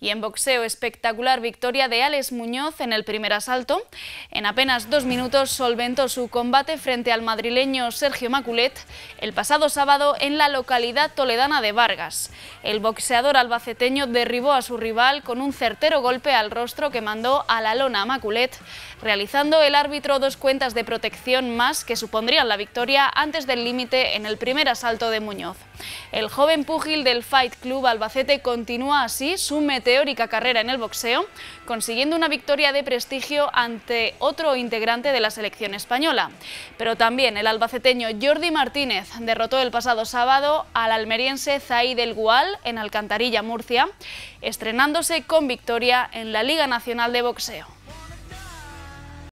Y en boxeo, espectacular victoria de Alex Muñoz en el primer asalto. En apenas dos minutos solventó su combate frente al madrileño Sergio Maculet el pasado sábado en la localidad toledana de Vargas. El boxeador albaceteño derribó a su rival con un certero golpe al rostro que mandó a la lona a Maculet, realizando el árbitro dos cuentas de protección más que supondrían la victoria antes del límite en el primer asalto de Muñoz. El joven púgil del Fight Club Albacete continúa así su meteórica carrera en el boxeo, consiguiendo una victoria de prestigio ante otro integrante de la selección española. Pero también el albaceteño Jordi Martínez derrotó el pasado sábado al almeriense Zaid El Gual en Alcantarilla, Murcia, estrenándose con victoria en la Liga Nacional de Boxeo.